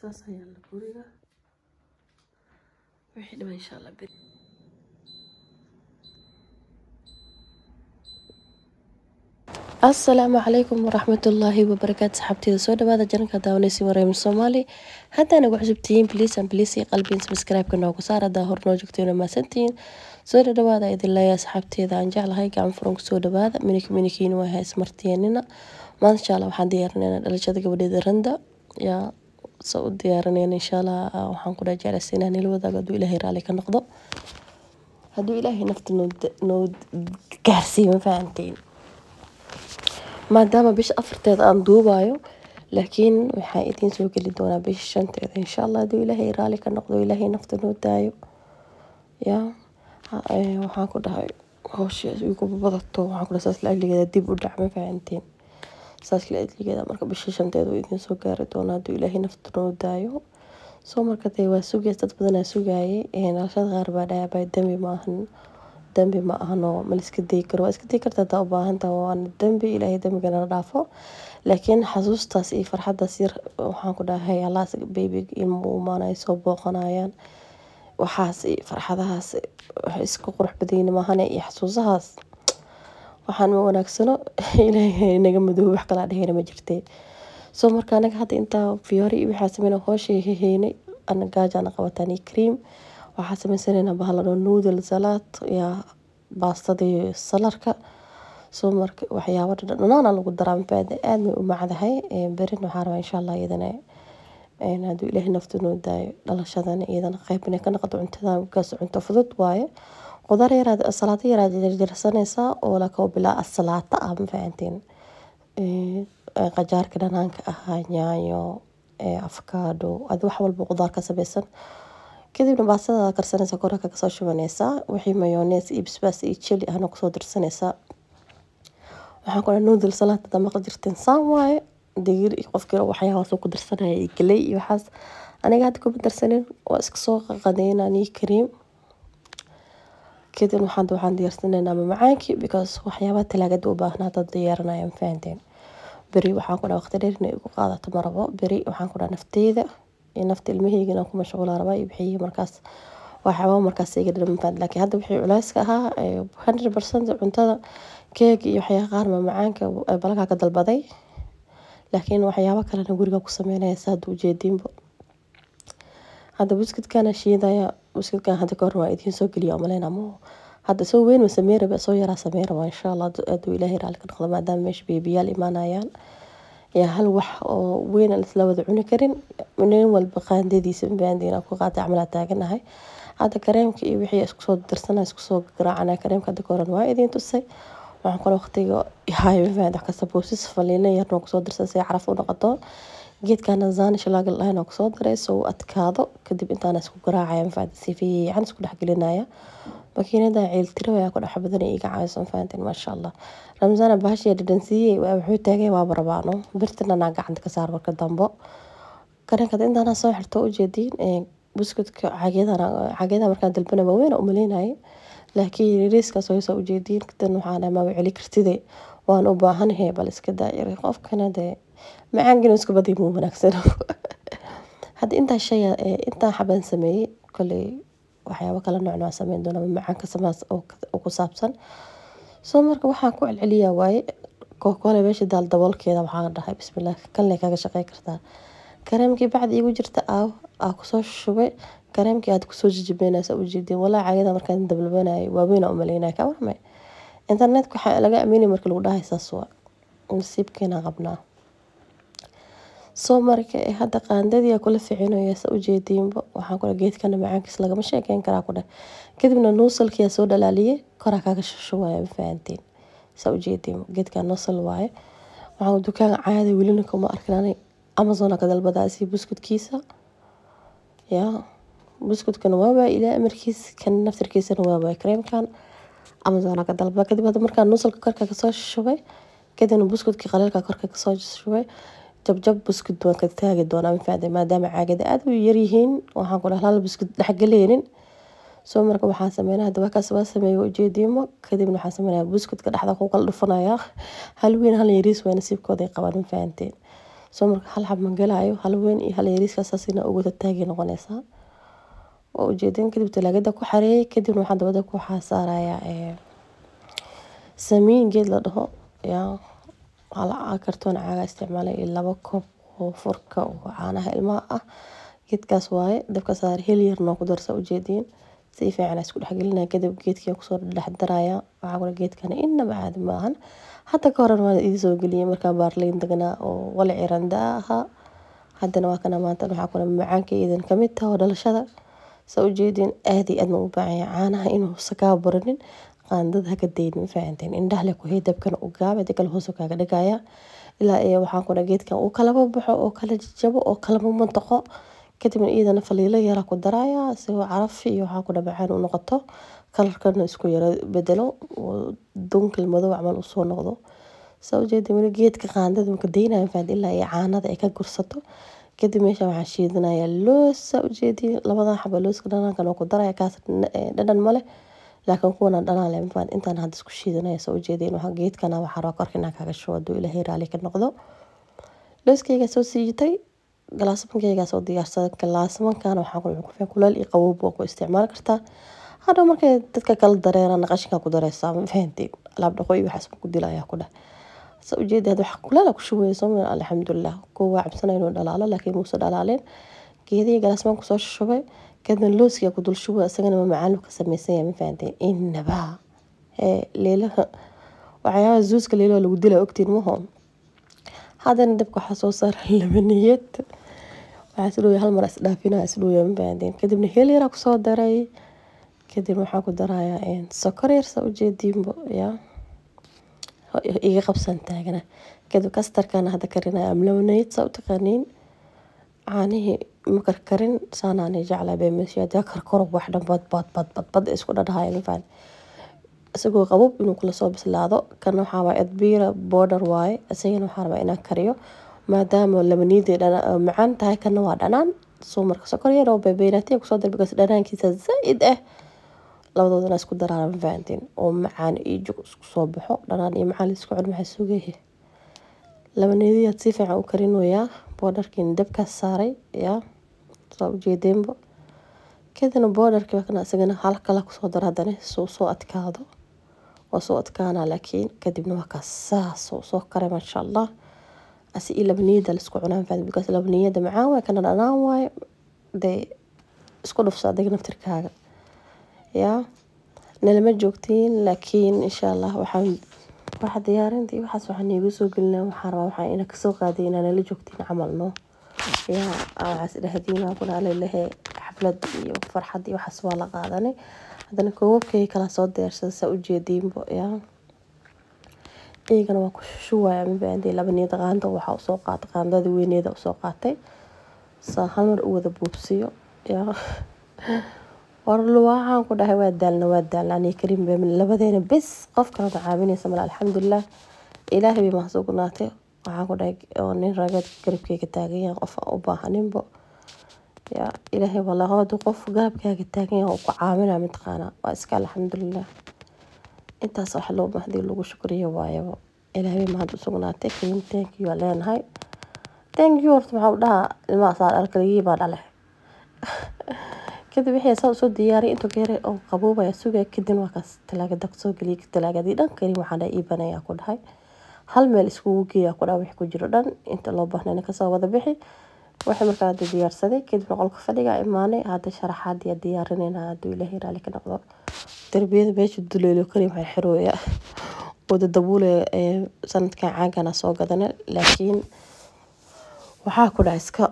saas ayaa la guriga wixii dhama insha allah beri assalaamu calaykum waraxmatullaahi wabarakaatu saxaabtiyda soo dhawaada jananka daawanaysa wareema soomaali haddaa nagu cusubtihiin bliis an bliis iyo qalbiin subscribe-ka noogu saar haddaa hor noo joogtayna maasantihiin soo dhadhawaada idin leeyaa saxaabteeda aan jeclahay gacan furan kusoo dhawaada minika minikiin waa hays martiyanina maanta allah waxaan diyaarinaynaa dhalashada gabadheeda randa yaa soo u diyaarinayan insha ah, waxaan ku dhaajeclaysa inaan nila wadaago hadduu ilaahay raali ka noqdo hadduu ilaahay nafta noo gaarsiiyo ma fahamteen maadaama bisha afarteeda aan duubaayo laakiin waxaan idiin soo geli doonaa bisha shanteeda insha allah haduu ilaahay raali ka noqdo ilaahay nafta noo daayo ya ah, eh, waxaan ku dhahay howshaas igu badato waxaan ku dhahay saas la dib u dhac ma fahamteen saasla cidligeeda marka bisha shanteed uu idiin gaari doono hadduu ilaahay nafta noo daayo soo markatay waa sugays dad badanaa sugaayay nashada qaar baa dhaaba dembi maahan dembi ma ahno ma liska dayi karo waa iska dayi karta hadaa u baahantaa ilaahay dembiga nala dhaafo laakiin xasuustaas iyo farxaddaas yar waxaan ku dhahay allaas baybig ilmu umaana soo booqanayaan waxaas farxadahaas isku qurux badayni maahane iyo xasuusahaas waxaan ma wanaagsano ilaahay naga madoobe wax kalaa dhehayna ma jirtee soo marka anaga hadda intaa fiyoore waxaa sameyna hooshay heheynay ana gaajaana qabataan iyo cream waxaa sameysanayna bahalano noodle salaad yaa baastadii salarka soo marka waxyaabo dhadhan lagu daraa mabaada aad may u macdahay berin waxaa rabaa insha allah iyadana hadduu ilaahay nafta noo dhalashadan iyadana qayb ka noqoto cuntada kaas cunto fudud waayo qudar yaraad salata yaraad jarjarsaneysaa oo laka bilaa salata ah ma fahanteen qajaarka dhanaanka ahaa yaanyo afkaadho adi wax walba qudaar ka samaysan kadibna baastadaada karsanaysaa koraka kasoo shubanaysaa wixii mayonees iyo bisbaas iyo jeli ahna kusoo darsanaysaa waxaan ku noodle salaad damaqla jirteen saan waaye digir iyo qofkii waxyaabaas ku darsanaya iyo galey iyo waxaas aniga hadda kuma darsanin waa iska qaqadeynaa nii kareem kadib waxaan waxaan diyaarsanayna macmacaankii because waxyaabaha talaagada u baahnaa dad diyaaranaya beri waxaan ku dhaa waqti dheer igu qaadato marabo rabo beri waxaan ku dhaa nafteeda iyo nafta ilmahaygana ku mashquula rabaa iyo bixiyi markaas waxyaabaa markaas iga dhadhan mafahant hadda wixii culayska ahaa hundred percent cuntada keeg iyo waxyaaba qaar macmacaanka balkaa ka dalbaday laakiin waxyaabo kalena guriga ku sameynaya saad ujeediinba hadda buskudkana shiidaya muskilkan hadda ka hor waa idiin soo geliya oo maleyn ama hadda soo weyn ma sameen soo yaraa sameeraba raba insha allah aadu ilaahay raali ka noqdo maadaama meesha beebiyaal imaanayaan yaa hal wax oo weyn aan isla wada cuni karin nin walba qaandadiisa baandiina ku qaatay camalaa taaganahay hadda kareemka iyo wixii isku soo darsanaa isku garaacana kareemka hadda ka horan waa idiin tusay waxaan kale waqtiga hayo mafaahid wax kasta boosis faliina yarnoo kusoo darsan si caraf u noqoto geedkan zanishlag lahayn kusoo daray soo u adkaado kadib intaan isku garaacaya mafaanta si isku dhex makiinada ciil ayaa ku dhex iga caawiso mafaantiin maasha allah ramzana bahashiya dhadhansiiyey wuxuu taagay waaba rabaano birtana gacanta ka saar marka dambo karankada intaana soo xirto ujeediin buskudka cagyada markaan dalbana waaweyn umaleynayay laakiin yariiskaas hoysa ujeediin kadan waxaan maaba celi kartide waan u baahanahay bal iska daayir qofkana dee macaan inuu iska badyo muu wanaagsano hadda intaa shay intaa xabaan sameeyey kolley waxyaabo kala noocnooc sameyn doona macaanka samaas ku saabsan soo marka waxaan ku celceliyaa waaye kokole meesha daal daboolkeeda waxaa dhahay bismillah kanle kaga shaqey kartaa kareemkii bacdi igu jirta aaw aa kusoo shubay kareemkii aad kusoo jijibeynaysa u jeedin walaa cagada markaan dablabanayay waaweynaa umaleynaya ka warmay internetka waxaa laga aamiinay marka lagu dhahay saas waa qabnaa somarka ee hada qandadhi kula ficinaye saa ujedinbo waxan kudahe gedkana macankisa lagama shekeyn karo ayan kudahe kadibna nuusalki ayan sodhalaliye kor ayan kaga shubshubaya mafahantin saa ujedinbo nuusal waye waxan dukan caadi welina kuma arkin ani amazon ayan kadalbade ya buskudkana waa waye ilahi kan naftirkisana waa kareemkan amazon ayan kadalbade kadib hada markan nuusalka korka kasoo shubay kadibna buskudki qalalka korka kasoo shubay jabjab buskut waan ka taagi doonaa mafaade maadaama caagada aad u yaryihiin waxaan ku dhahlaa buskut dhexgaleynin soo marka waxaan sameynaa hadda waakaas waa sameeya ujeediimo kadibna waxaan sameynaya buskutka dhexda ku kala dhufanaya hal weyn hal yariis waa nasiibkooda qabaan mafahanteen soo marka hal xab mangelaayo hal weyn iyo hal yariiskaasasina ugu tataagay noqonaysaa oo ujeedin kadib talaagada ku xareeyay kadibna waxaan dabada ku xaasaaraya samiin geed la dhaho yaa waxaa kartoon caaga isticmaalay iyo laba koob oo furka oo caanaha ilmaha ah geedkaas waaye dabka saar hel yarna ku darsa ujeediin si fiican isku dhexgelinaya kadib geedkii kusoo dhexdaraya waxaa geedkana inaba caadi maahan hadda ka horan waan idiin soo geliyay markaa baarlayn dagnaa oo walaci randa haddana waa kana maanta waxaa kula macaanka idan kamid taha oo dhalashada saa ujeediin aad iyo u baahan caanaha inuu sakaa buranin qaandad ha ka daynin mafahanteen leh ku hay u gaab dagala hoos kaaga dhigaya ilaa iyo waxaan kuna geedkan uu kalaba baxo oo kala jajabo oo kalaba mantaqo kadibna iyadana faliilo yara ku daraya si caraf iyo waxaa kuna macaan u noqoto kalarkana isku yara bedelo dunkil madow camal usoo noqdo saa ujeeda weli geedka qaandada marka daynaya mafahanteen ilaa iyo caanada ay ka gursato kadib meesha waxaa shiidanaya loos saa ujeedi labadan xaba looska dhanaankan oo ku daraya kaas dhadhan ma laakiin kuwana dhalaan leh intaan hadda isku shiidanaysa ujeedeen waxa geedkana ah waxaa raba korka inaan kaga ilaahay raali ka noqdo looskaygaa soo siijitay galaasmankaygaa soo diyaarsaday galaasmankan waxaa ku xukufen kuleel iyo qawob waa ku isticmaali kartaa hadhow markay dadka kala dareeraan qashinkaa ku dareysaa ma fahanteen alaabdhaqo iyo waxaas ku dilayaa ku dheh sa ujeeda had kulaala ku shuwaya soomaliya alxamdulilah kuwa waa dhalaalo laakiin muuse dhalaaleen geedihi galaasmaanku soo shubay geedkan looska ku dul shubay asagana ma macaan ka samaysan ma fahantay inaba leelaha waxyaabaha zuuska leelaha lagu dilaa ogtiin maho haddana dabka waxaa soo saaray laba waxaa isdhooya hal mar isdhaafinaa ma fahanteen kadibna heel yaraa kusoo daray kadib waxaa ku darayaa sokor yar saa ujeediinbo yaa iga qabsan taagana kadib kastarkana hadda karinaya amlownayad saa u caanihii ma karkarin saanaanay jeclaa meesha hadaa karkaro wax dhan badbadbadbad isku dhadhahayan faan isagoo qabub inuu kula soo bislaado kan waxaa waaye border waaye isagana waxaa rabaa inaan kariyo maadaama labaniidii ah, macaan tahay kana waa dhanaan soo marka sokor yar oo bebeynatay kusoo dalbigas dhanaankiisa zaa'id ah labadoodana isku daraara ma oo macaan iyo jug isku soo baxo dhanaan iyo macaan laisku cun maxaa sugayahe labaniidiyaad si fiican u karin wayaa boodarkiina dabkaas saaray yaa saa ujeedeenba kadina boodarki waa isagana hal kala kusoo dar hadana suu soo adkaado waa soo adkaanaa laakiin kadibna waa kaa soo kare maasha allah asi i labaniyada laisku cunaan fahmi because labaniyada macaan waay kana dhanaan waaye dee isku dhufsa adiga naftirkaaga yaa nalama joogtiin laakiin insha allah waxaan waxa diyaarintii waxaas waxaan iigu soo gelinaa waxaan rabaa waxaan ina kasoo qaaday inaa nala joogtiin camal yaa waxaa isdhahdiina kuna leelahay xaflad iyo farxad iyo waxaas waa la qaadanay haddana koobabkay kala soo diyaarsada saa ujeediinbo yaa eegana waa ku shushuwaya mabaandee labaniyada qaanda waxaa usoo qaatay qaandada weyneeda usoo qaatay saa halmar u wada buubsiyo yaa warluwaaxaan ku dhahay waa daalna waa daalna aniga karim baamin labadeena bis qof kalena caawinaysa male alxamdulilah ilaahay bay mahasugunaatay waxaan ku dhahay oo nin ragad garabkeyga taagan yahay qof aan u baahaninbo yaa ilaahay wallaahi hadduu qof garabkaaga taagan yahay uu ku caawinaa midqaana waa iska alxamdulilah intaas wax loo bahdii lagu shukriyo waayaba ilaahay mahad u sugnaatay qiim thank leenahay thank you horta maxaa u dhahaa ilmahaasaa dhalkaligii baa dhale kadib wixii saa usoo diyaariyay intuu geeray oo qaboobaya sugaa kadib waa kaas talaagada soo geliyay talaagadi dhan kali waxaan dhaa iibanaya ku dhahay hal meel iskugu geeya ku dhaa wix ku jiro dhan inta loo baahnayna kasoo wada bixi waxay markaa hadda diyaarsaday kadibna qolka fadhiga imaanay hadda sharaxaadiya diyaarinaynaa hadduu ilaahay raali ka noqdo darbiyada meesha duleelo kari waxay xirooya wada dabuule sanadkan caagana soo gadana laakiin waxaa ku dhaa iska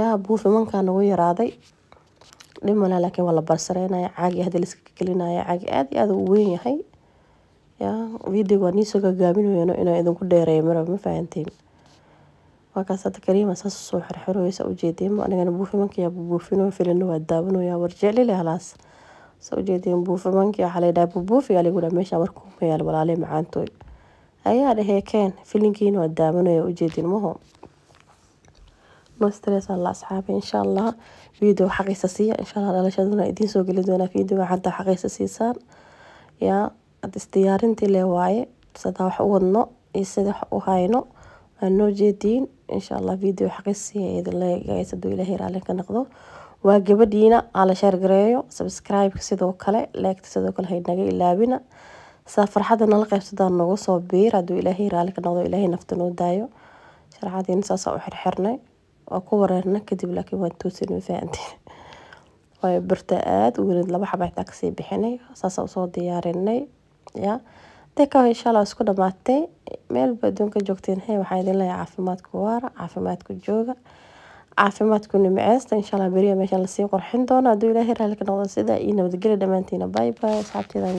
yaa buuf imankaa nagu yaraaday dhib malaa laakiin waa la barsareynaya caagii hadda laiska kelinaya caagi aada iyo aada u weyn yahay ya video waa nisoo gaagaabinuy ano inaan idinku dheereeyo maraba ma fahantiin waa hadda kariima saas usoo xirxirooysa ujeedeen anigana buufimankiyaa bubuufino filina waa daawanooyaa warjeclile halaas sa ujeedeen buufimanki waxaa laydhaha bubuufi aligudha meesha warku mayaal walaalee macaantooy ayaa dhahee keen filinkiina waa daawanooyaa ujeedeen maho no alla asxaabi insha allah video xaqiisa siiya insha allah dhalashaduna idiin soo geli doonaa video xataa xaqiisa siisaan yaa ad isdiyaarintii lee waaye sida wax u wadno iyo sida wax u hayno waanoo jeediin insha allah video xaqiisi eedaleegays haduu raalin ka noqdo waa gabadhiina aa la sheer gareeyo subscribe sidoo kale leegta sidoo kale haynaga ilaabina saa farxadda nala qaybsadaa nooga soo biir hadduu ilaahay raalli ka noqdo ilaahay nafta daayo sharcadiina saasaa u xirxirnay waa ku wareernay kadib laakiin waan toosin ma fahanteen birta aada u laba xaba kasii bixinay saasaa usoo diyaarinay ya intee insha allah isku dhamaatay meelba adduunka joogtiin hey waxaa idin leeyahay caafimaadku waara caafimaadku jooga caafimaadku nimceesta insha allah beriya meeshan lasii qurxin doono hadduu ilaahay raalli ka noqdo sidaa iyo nabadgelya dhammaantiina bye bye asxaabtayda